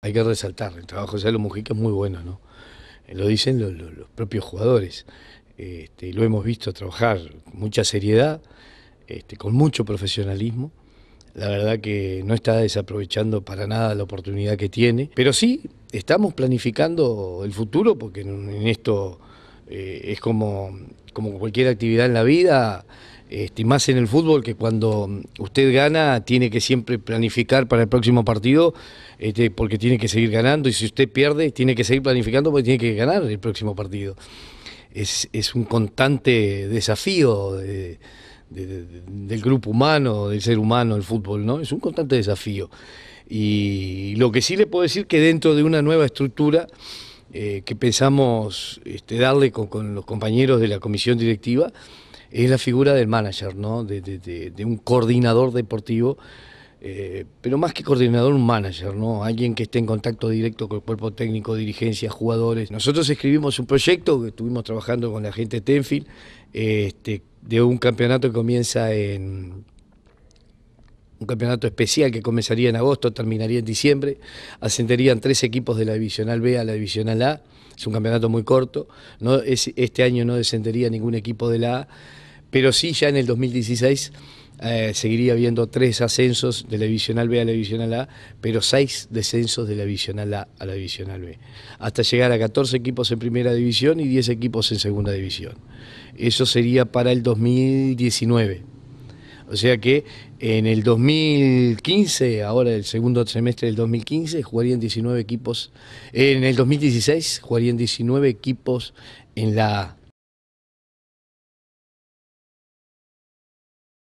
Hay que resaltar, el trabajo de Salo Mujica es muy bueno, ¿no? Eh, lo dicen los, propios jugadores. Este, lo hemos visto trabajar con mucha seriedad, este, con mucho profesionalismo. La verdad que no está desaprovechando para nada la oportunidad que tiene. Pero sí, estamos planificando el futuro porque en, esto eh, es como, como cualquier actividad en la vida. Este, más en el fútbol que cuando usted gana tiene que siempre planificar para el próximo partido este, porque tiene que seguir ganando y si usted pierde tiene que seguir planificando porque tiene que ganar el próximo partido. Es, un constante desafío del grupo humano, del ser humano, el fútbol, ¿no? Es un constante desafío. Y lo que sí le puedo decir que dentro de una nueva estructura eh, que pensamos este, darle con los compañeros de la comisión directiva, es la figura del manager, ¿no? de, un coordinador deportivo, eh, pero más que coordinador, un manager, ¿no? alguien que esté en contacto directo con el cuerpo técnico, dirigencia, jugadores. Nosotros escribimos un proyecto que estuvimos trabajando con la gente de Tenfield, este, de un campeonato que comienza en un campeonato especial que comenzaría en agosto, terminaría en diciembre. Ascenderían tres equipos de la Divisional B a la Divisional A. Es un campeonato muy corto. este año no descendería ningún equipo de la A, pero sí ya en el 2016 eh, seguiría habiendo tres ascensos de la Divisional B a la Divisional A, pero seis descensos de la Divisional A a la Divisional B, hasta llegar a 14 equipos en Primera División y 10 equipos en Segunda División. Eso sería para el 2019. O sea que en el 2015, ahora el segundo semestre del 2015, jugarían 19 equipos. En el 2016 jugarían 19 equipos en la